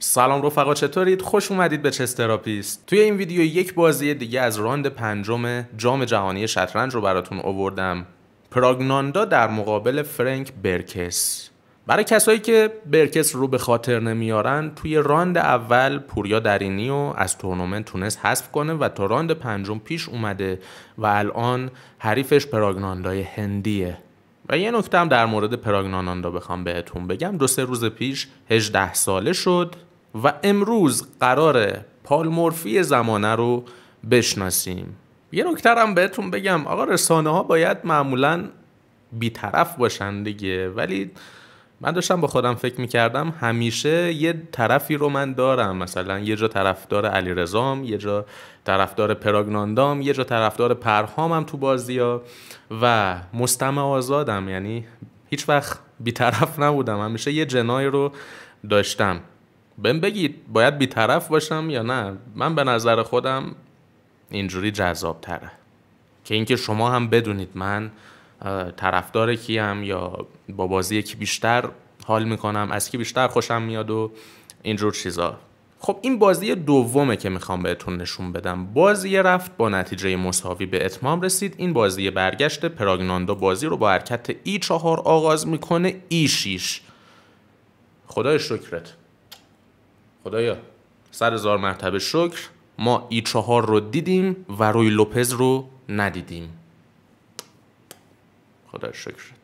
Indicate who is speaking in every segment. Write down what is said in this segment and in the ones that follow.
Speaker 1: سلام رفقا چطورید خوش اومدید به چس تراپیست توی این ویدیو یک بازی دیگه از راند پنجم جام جهانی شطرنج رو براتون آوردم پراگناندا در مقابل فرانک برکس برای کسایی که برکس رو به خاطر نمیارن توی راند اول پوریا درینی و از تورنمنت تونست حذف کنه و تا راند پنجم پیش اومده و الان حریفش پراگناندای هندیه و یه نکته هم در مورد پراگناناندا بخوام بهتون بگم دو سه روز پیش 18 ساله شد و امروز قرار پالمورفی زمانه رو بشناسیم یه هم بهتون بگم آقا رسانه ها باید معمولا بیطرف باشن دیگه ولی من داشتم با خودم فکر میکردم همیشه یه طرفی رو من دارم مثلا یه جا طرفدار علی رزام یه جا طرفدار پراگناندام یه جا طرفدار پرهامم تو بازیا و مستمع آزادم یعنی هیچ وقت بیطرف نبودم همیشه یه جنای رو داشتم بهم بگید باید بیطرف باشم یا نه من به نظر خودم اینجوری جذاب تره که اینکه شما هم بدونید من طرفدار کیم یا با بازی کی بیشتر حال میکنم از کی بیشتر خوشم میاد و اینجور چیزا خب این بازی دومه که میخوام بهتون نشون بدم بازی رفت با نتیجه مساوی به اتمام رسید این بازی برگشت پراگناندو بازی رو با حرکت ای چهار آغاز میکنه ای شیش خدای شکرت خدایا سر هزار مرتبه شکر، ما ای4 رو دیدیم و روی لوپز رو ندیدیم. خدا شک شد.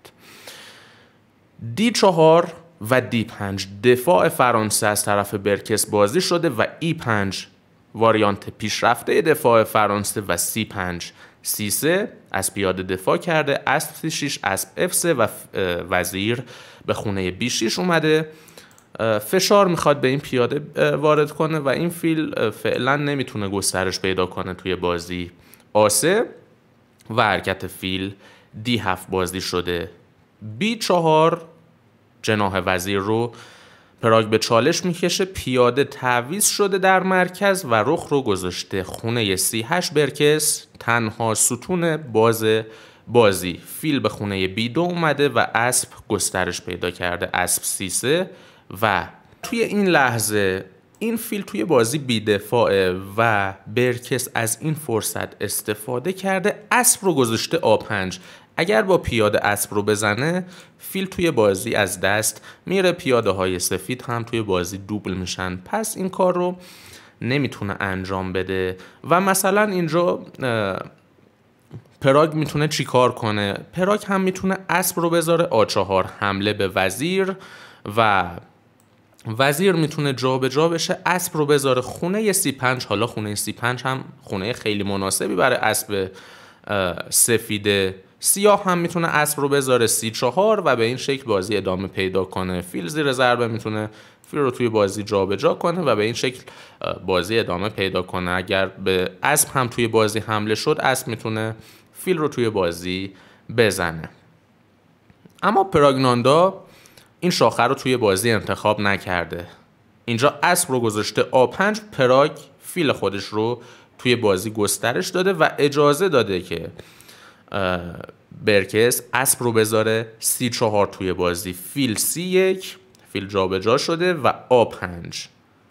Speaker 1: دی4 و دی5 دفاع فرانسه از طرف برکس بازی شده و E5وات پیشرفته دفاع فرانسه و سی5 سیسه از بیاده دفاع کرده 6 36 افFC و وزیر به خونه بی6 اومده. فشار میخواد به این پیاده وارد کنه و این فیل فعلا نمیتونه گسترش پیدا کنه توی بازی آسه و حرکت فیل دی هفت بازی شده بی چهار جناه وزیر رو پراگ به چالش میکشه پیاده تعویز شده در مرکز و رخ رو گذاشته خونه سی هشت برکس تنها ستون باز بازی فیل به خونه بی دو اومده و اسب گسترش پیدا کرده اسب سه و توی این لحظه این فیل توی بازی بیدفاعه و برکس از این فرصت استفاده کرده اسب رو گذاشته ا5 اگر با پیاده اسب رو بزنه فیل توی بازی از دست میره پیاده های سفید هم توی بازی دوبل میشن پس این کار رو نمیتونه انجام بده و مثلا اینجا پراگ میتونه چیکار کنه پراگ هم میتونه اسب رو بذاره آچهار حمله به وزیر و وزیر میتونه به جا بشه اسب رو بذاره خونه سی پنج حالا خونه سی پنج هم خونه خیلی مناسبی برای اسب سفید سیاه هم میتونه اسب رو بذاره سی چهار و به این شکل بازی ادامه پیدا کنه فیل زیر ضربه میتونه فیل رو توی بازی جابجا جا کنه و به این شکل بازی ادامه پیدا کنه اگر به اسب هم توی بازی حمله شد اسب میتونه فیل رو توی بازی بزنه اما پراگناندا این شاخه رو توی بازی انتخاب نکرده اینجا اسب رو گذاشته آ 5 پراگ فیل خودش رو توی بازی گسترش داده و اجازه داده که برکس اسب رو بذاره سی چهار توی بازی فیل سی یک فیل جابجا شده و آ پنج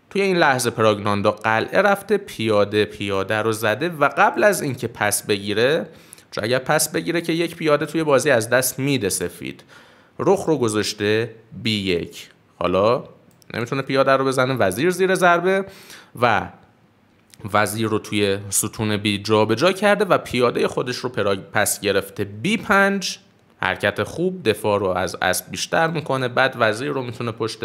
Speaker 1: توی این لحظه پراگناندا قلعه رفته پیاده پیاده رو زده و قبل از اینکه پس بگیره چون اگر پس بگیره که یک پیاده توی بازی از دست میده سفید رخ رو گذاشته b 1 حالا نمیتونه پیاده رو بزنه وزیر زیر ضربه و وزیر رو توی ستون B جابجا کرده و پیاده خودش رو پرا پس گرفته B5 حرکت خوب دفاع رو از اسب بیشتر میکنه بعد وزیر رو میتونه پشت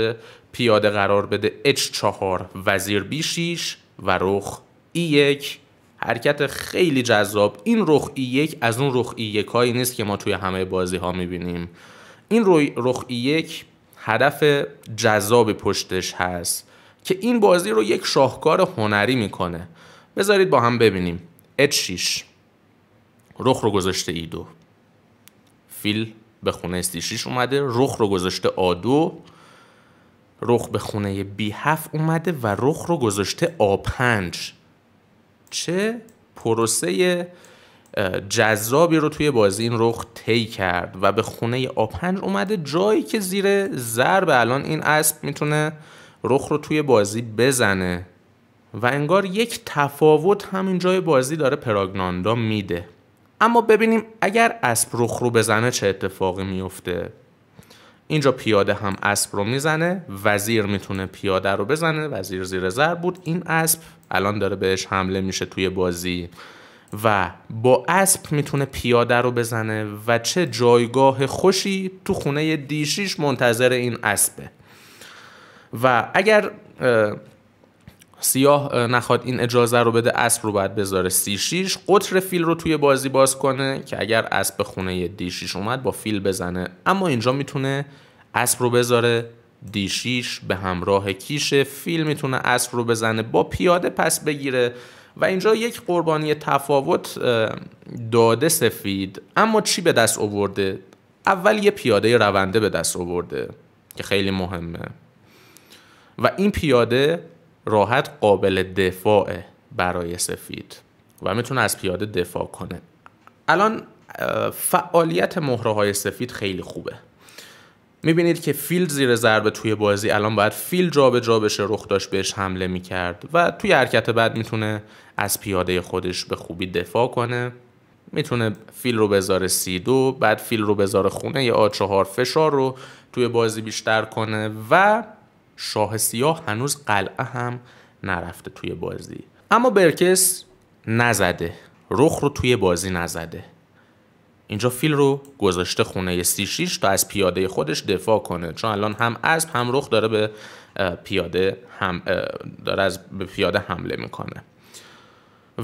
Speaker 1: پیاده قرار بده H4 وزیر B6 و رخ E1 حرکت خیلی جذاب این رخ E1 از اون رخ E1 هایی نیست که ما توی همه بازی ها میبینیم این روی رخ یک هدف جذاب پشتش هست که این بازی رو یک شاهکار هنری میکنه بذارید با هم ببینیم H6 رخ رو گذاشته ای 2 فیل به خونه C6 اومده رخ رو گذاشته A2 رخ به خونه B7 اومده و رخ رو گذاشته A5 چه پروسه جذابی رو توی بازی این رخ طی کرد و به خونه آپنج اومده جایی که زیر ضرب الان این اسب میتونه رخ رو توی بازی بزنه و انگار یک تفاوت همین جای بازی داره پراگناندا میده اما ببینیم اگر اسب رخ رو بزنه چه اتفاقی میفته اینجا پیاده هم اسب رو میزنه وزیر میتونه پیاده رو بزنه وزیر زیر زر بود این اسب الان داره بهش حمله میشه توی بازی و با اسب میتونه پیاده رو بزنه و چه جایگاه خوشی تو خونه دیشیش منتظر این اسبه و اگر سیاه نخواد این اجازه رو بده اسب رو باید بذاره سی شیش قطر فیل رو توی بازی باز کنه که اگر اسب خونه دی شیش اومد با فیل بزنه اما اینجا میتونه اسب رو بذاره دی شیش به همراه کیشه فیل میتونه اسب رو بزنه با پیاده پس بگیره و اینجا یک قربانی تفاوت داده سفید اما چی به دست آورده اول یه پیاده رونده به دست آورده که خیلی مهمه و این پیاده راحت قابل دفاع برای سفید و میتونه از پیاده دفاع کنه الان فعالیت مهره های سفید خیلی خوبه میبینید که فیل زیر ضربه توی بازی الان باید فیل جابجا جا بشه رخ داشت بهش حمله میکرد و توی حرکت بعد میتونه از پیاده خودش به خوبی دفاع کنه میتونه فیل رو بذاره سی دو بعد فیل رو بذاره خونه یا چهار فشار رو توی بازی بیشتر کنه و شاه سیاه هنوز قلعه هم نرفته توی بازی اما برکس نزده رخ رو توی بازی نزده اینجا فیل رو گذاشته خونه سیشیش تا از پیاده خودش دفاع کنه چون الان هم اسب هم رخ داره به پیاده هم داره از به پیاده حمله میکنه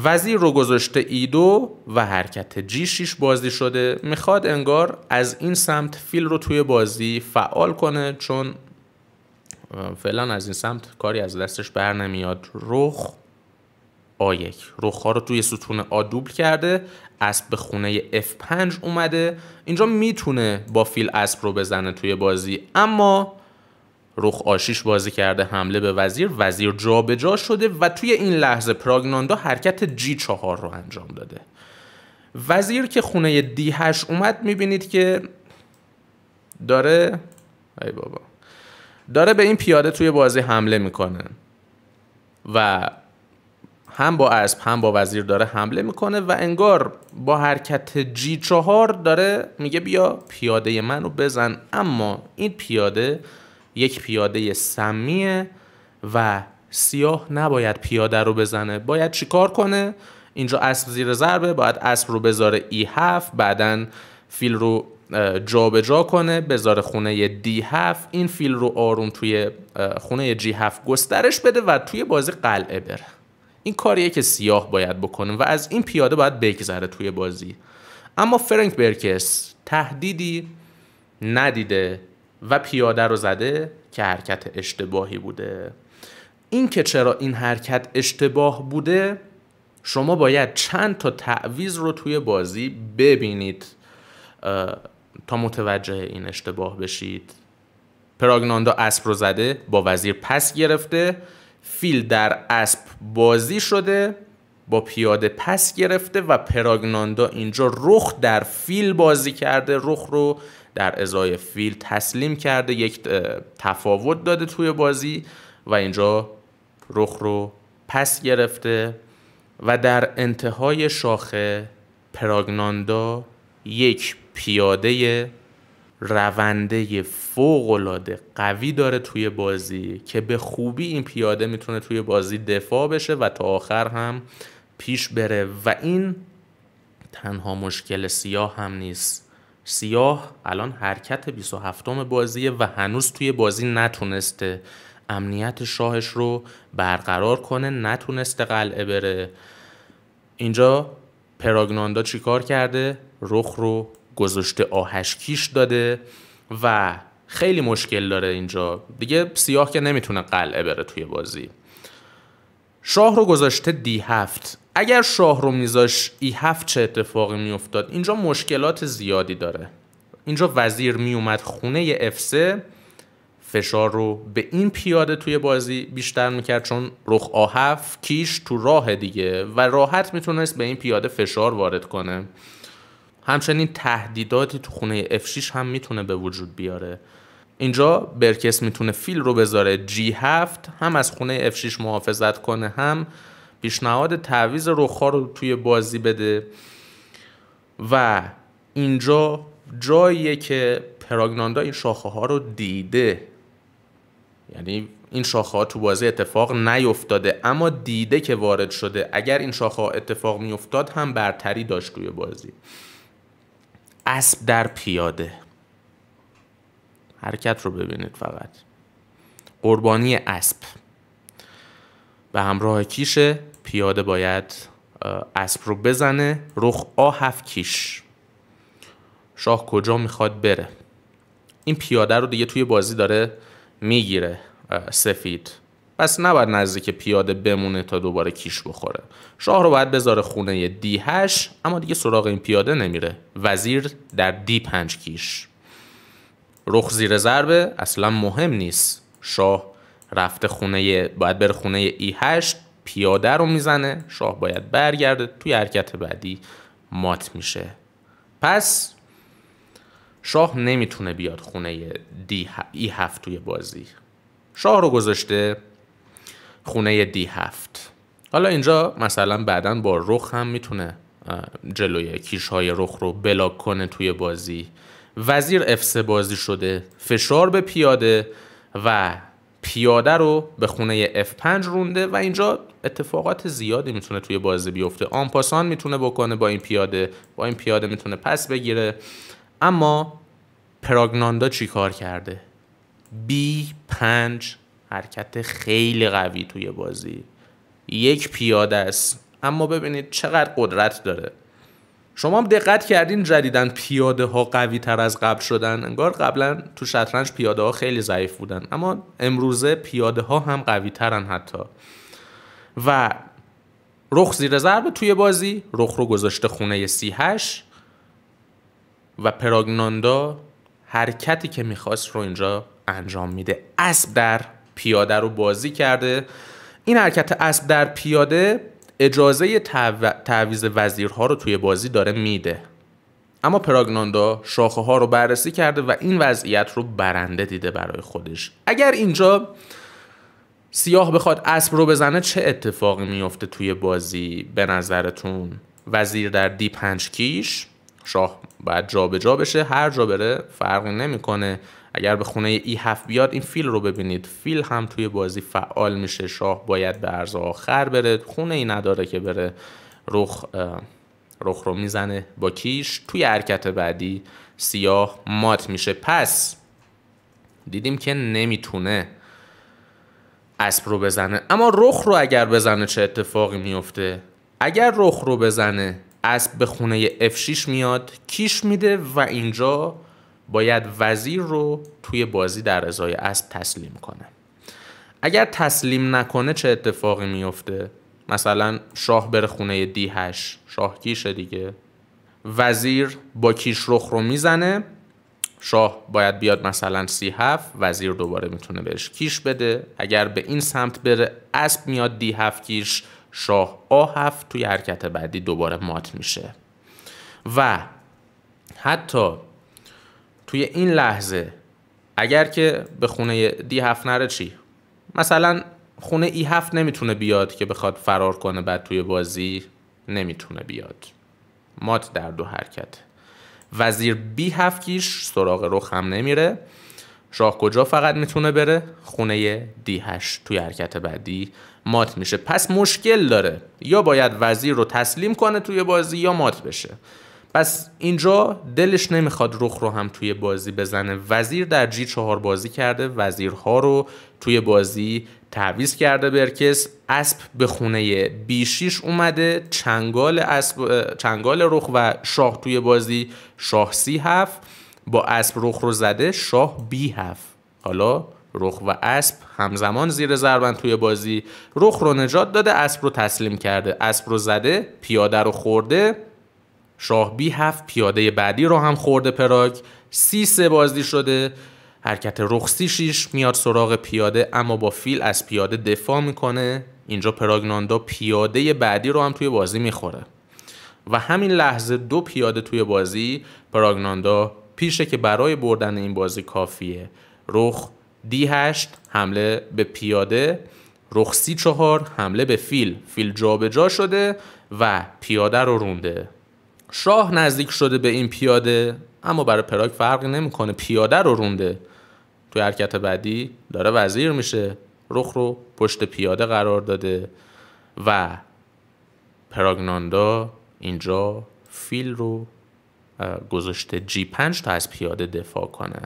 Speaker 1: وزیر رو گذاشته ایدو و حرکت جی 6 بازی شده میخواد انگار از این سمت فیل رو توی بازی فعال کنه چون فعلا از این سمت کاری از دستش بر نمیاد رخ a یک رخ رو توی ستون آ دوبل کرده اسب به خونه F5 اومده اینجا میتونه با فیل اسب رو بزنه توی بازی اما رخ آشیش بازی کرده حمله به وزیر وزیر جابجا جا شده و توی این لحظه پراگناندا حرکت g 4 رو انجام داده وزیر که خونه d 8 اومد میبینید که داره ای بابا داره به این پیاده توی بازی حمله میکنه و هم با اسب هم با وزیر داره حمله میکنه و انگار با حرکت جی چهار داره میگه بیا پیاده منو بزن اما این پیاده یک پیاده سمیه و سیاه نباید پیاده رو بزنه باید چیکار کنه اینجا اسب زیر ضربه باید اسب رو بذاره ای e 7 بعدا فیل رو جابجا جا کنه بذاره خونه دی 7 این فیل رو آروم توی خونه جی 7 گسترش بده و توی بازی قلعه بره این کاریه که سیاه باید بکنه و از این پیاده باید بگذره توی بازی اما فرانک برکس تهدیدی ندیده و پیاده رو زده که حرکت اشتباهی بوده این که چرا این حرکت اشتباه بوده شما باید چند تا تعویز رو توی بازی ببینید تا متوجه این اشتباه بشید پراگناندا اسب رو زده با وزیر پس گرفته فیل در اسب بازی شده با پیاده پس گرفته و پراگناندا اینجا رخ در فیل بازی کرده رخ رو در ازای فیل تسلیم کرده یک تفاوت داده توی بازی و اینجا رخ رو پس گرفته و در انتهای شاخه پراگناندا یک پیاده رونده فوقالعاده قوی داره توی بازی که به خوبی این پیاده میتونه توی بازی دفاع بشه و تا آخر هم پیش بره و این تنها مشکل سیاه هم نیست سیاه الان حرکت 27 بازیه و هنوز توی بازی نتونسته امنیت شاهش رو برقرار کنه نتونسته قلعه بره اینجا پراگناندا چیکار کرده رخ رو گذاشته کیش داده و خیلی مشکل داره اینجا دیگه سیاه که نمیتونه قلعه بره توی بازی شاه رو گذاشته دی هفت اگر شاه رو میذاش ای e هفت چه اتفاقی میافتاد اینجا مشکلات زیادی داره اینجا وزیر میومد خونه اف فشار رو به این پیاده توی بازی بیشتر میکرد چون رخ آهف کیش تو راه دیگه و راحت میتونست به این پیاده فشار وارد کنه همچنین تهدیداتی تو خونه F6 هم میتونه به وجود بیاره اینجا برکس میتونه فیل رو بذاره G7 هم از خونه F6 محافظت کنه هم پیشنهاد تعویز رخها رو توی بازی بده و اینجا جاییه که پراگناندا این شاخه ها رو دیده یعنی این شاخه ها تو بازی اتفاق نیفتاده اما دیده که وارد شده اگر این شاخه ها اتفاق میافتاد هم برتری داشت توی بازی اسب در پیاده حرکت رو ببینید فقط قربانی اسب به همراه کیش پیاده باید اسب رو بزنه رخ آ هفت کیش شاه کجا میخواد بره این پیاده رو دیگه توی بازی داره میگیره سفید پس نباید نزدیک پیاده بمونه تا دوباره کیش بخوره شاه رو باید بذاره خونه دی 8 اما دیگه سراغ این پیاده نمیره وزیر در دی پنج کیش رخ زیر ضربه اصلا مهم نیست شاه رفته خونه باید بره خونه ای e 8 پیاده رو میزنه شاه باید برگرده توی حرکت بعدی مات میشه پس شاه نمیتونه بیاد خونه دی ای e هفت توی بازی شاه رو گذاشته خونه دی هفت حالا اینجا مثلا بعدا با رخ هم میتونه جلوی کیش های رخ رو بلاک کنه توی بازی وزیر افسه بازی شده فشار به پیاده و پیاده رو به خونه F5 رونده و اینجا اتفاقات زیادی میتونه توی بازی بیفته آنپاسان میتونه بکنه با این پیاده با این پیاده میتونه پس بگیره اما پراگناندا کار کرده B5 حرکت خیلی قوی توی بازی یک پیاده است اما ببینید چقدر قدرت داره شما هم دقت کردین جدیدن پیاده ها قوی تر از قبل شدن انگار قبلا تو شطرنج پیاده ها خیلی ضعیف بودن اما امروزه پیاده ها هم قوی ترن حتی و رخ زیر ضربه توی بازی رخ رو گذاشته خونه سی هش و پراگناندا حرکتی که میخواست رو اینجا انجام میده اسب در پیاده رو بازی کرده این حرکت اسب در پیاده اجازه تعویز وزیرها رو توی بازی داره میده اما پراگناندا شاخه ها رو بررسی کرده و این وضعیت رو برنده دیده برای خودش اگر اینجا سیاه بخواد اسب رو بزنه چه اتفاقی میفته توی بازی به نظرتون وزیر در دی پنج کیش شاه باید جابجا جا بشه هر جا بره فرقی نمیکنه اگر به خونه ای 7 بیاد این فیل رو ببینید فیل هم توی بازی فعال میشه شاه باید به عرض آخر بره خونه ای نداره که بره رخ رخ رو میزنه با کیش توی حرکت بعدی سیاه مات میشه پس دیدیم که نمیتونه اسب رو بزنه اما رخ رو اگر بزنه چه اتفاقی میفته اگر رخ رو بزنه اسب به خونه F6 میاد کیش میده و اینجا باید وزیر رو توی بازی در ازای اسب تسلیم کنه اگر تسلیم نکنه چه اتفاقی میفته مثلا شاه بره خونه هش شاه کیشه دیگه وزیر با کیش رخ رو میزنه شاه باید بیاد مثلا سی هفت وزیر دوباره میتونه بهش کیش بده اگر به این سمت بره اسب میاد دی هفت کیش شاه آ هفت توی حرکت بعدی دوباره مات میشه و حتی توی این لحظه اگر که به خونه دی هفت نره چی مثلا خونه ای هفت نمیتونه بیاد که بخواد فرار کنه بعد توی بازی نمیتونه بیاد مات در دو حرکت وزیر بی هفت کیش سراغ رخ هم نمیره شاه کجا فقط میتونه بره خونه دی هشت توی حرکت بعدی مات میشه پس مشکل داره یا باید وزیر رو تسلیم کنه توی بازی یا مات بشه پس اینجا دلش نمیخواد رخ رو هم توی بازی بزنه وزیر در جی چهار بازی کرده وزیرها رو توی بازی تعویز کرده برکس اسب به خونه بیشیش اومده چنگال, اسب، چنگال رخ و شاه توی بازی شاه سی هفت با اسب رخ رو زده شاه بی هفت حالا رخ و اسب همزمان زیر ضربن توی بازی رخ رو نجات داده اسب رو تسلیم کرده اسب رو زده پیاده رو خورده شاه بی هفت پیاده بعدی رو هم خورده پراگ سی سه بازی شده حرکت رخصی شیش میاد سراغ پیاده اما با فیل از پیاده دفاع میکنه اینجا پراگناندا پیاده بعدی رو هم توی بازی میخوره و همین لحظه دو پیاده توی بازی پراگناندا پیشه که برای بردن این بازی کافیه رخ دی هشت حمله به پیاده رخ سی چهار حمله به فیل فیل جابجا جا شده و پیاده رو رونده شاه نزدیک شده به این پیاده اما برای پراگ فرقی نمیکنه پیاده رو رونده توی حرکت بعدی داره وزیر میشه رخ رو پشت پیاده قرار داده و پراگناندا اینجا فیل رو گذاشته جی 5 تا از پیاده دفاع کنه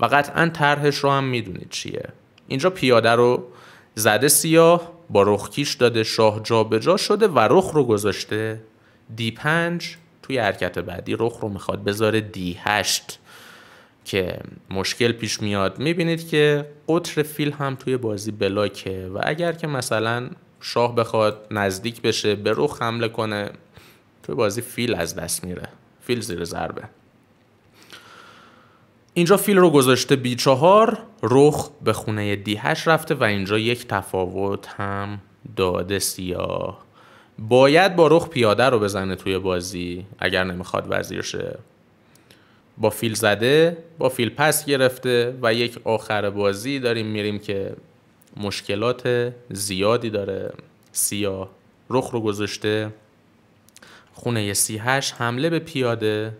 Speaker 1: و قطعا طرحش رو هم میدونید چیه اینجا پیاده رو زده سیاه با کیش داده شاه جابجا جا شده و رخ رو گذاشته D5 توی حرکت بعدی رخ رو میخواد بذاره دی 8 که مشکل پیش میاد میبینید که قطر فیل هم توی بازی بلاکه و اگر که مثلا شاه بخواد نزدیک بشه به رخ حمله کنه توی بازی فیل از دست میره فیل زیر ضربه اینجا فیل رو گذاشته بی چهار رخ به خونه دی 8 رفته و اینجا یک تفاوت هم داده سیاه باید با رخ پیاده رو بزنه توی بازی اگر نمیخواد وزیر شه با فیل زده با فیل پس گرفته و یک آخر بازی داریم میریم که مشکلات زیادی داره سیاه رخ رو گذاشته خونه سی حمله به پیاده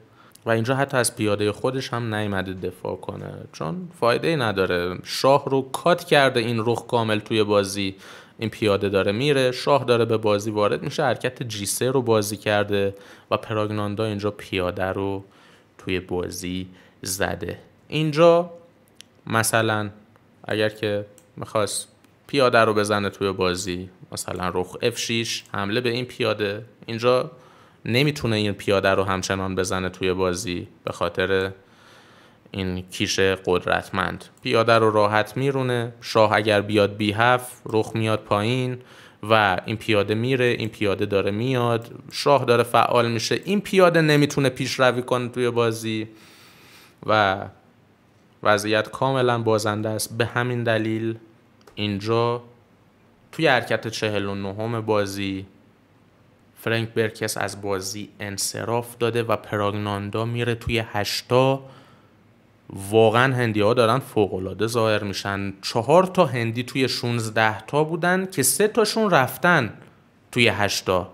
Speaker 1: و اینجا حتی از پیاده خودش هم نیمده دفاع کنه چون فایده ای نداره شاه رو کات کرده این رخ کامل توی بازی این پیاده داره میره شاه داره به بازی وارد میشه حرکت جی رو بازی کرده و پراگناندا اینجا پیاده رو توی بازی زده اینجا مثلا اگر که میخواست پیاده رو بزنه توی بازی مثلا رخ F6 حمله به این پیاده اینجا نمیتونه این پیاده رو همچنان بزنه توی بازی به خاطر این کیش قدرتمند پیاده رو راحت میرونه شاه اگر بیاد بی هف رخ میاد پایین و این پیاده میره این پیاده داره میاد شاه داره فعال میشه این پیاده نمیتونه پیشروی کنه توی بازی و وضعیت کاملا بازنده است به همین دلیل اینجا توی حرکت 49 بازی فرانک برکس از بازی انصراف داده و پراگناندا میره توی 80 واقعا هندی ها دارن فوق ظاهر میشن چهار تا هندی توی 16 تا بودن که سه تاشون رفتن توی 8 تا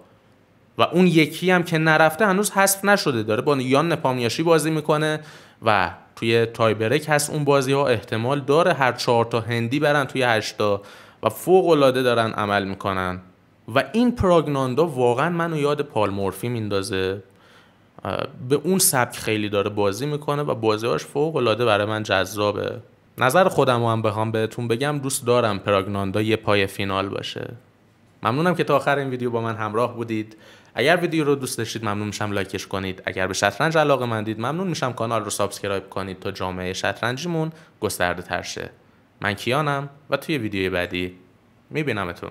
Speaker 1: و اون یکی هم که نرفته هنوز حذف نشده داره با یان نپامیاشی بازی میکنه و توی تایبرک هست اون بازی ها احتمال داره هر چهار تا هندی برن توی 8 تا و فوق دارن عمل میکنن و این پراگناندا واقعا منو یاد پالمورفی میندازه به اون سبک خیلی داره بازی میکنه و بازیهاش فوق العاده برای من جذابه نظر خودم رو هم بخوام بهتون بگم دوست دارم پراگناندا یه پای فینال باشه ممنونم که تا آخر این ویدیو با من همراه بودید اگر ویدیو رو دوست داشتید ممنون میشم لایکش کنید اگر به شطرنج علاقه مندید ممنون میشم کانال رو سابسکرایب کنید تا جامعه شطرنجیمون گسترده تر شه من کیانم و توی ویدیوی بعدی میبینمتون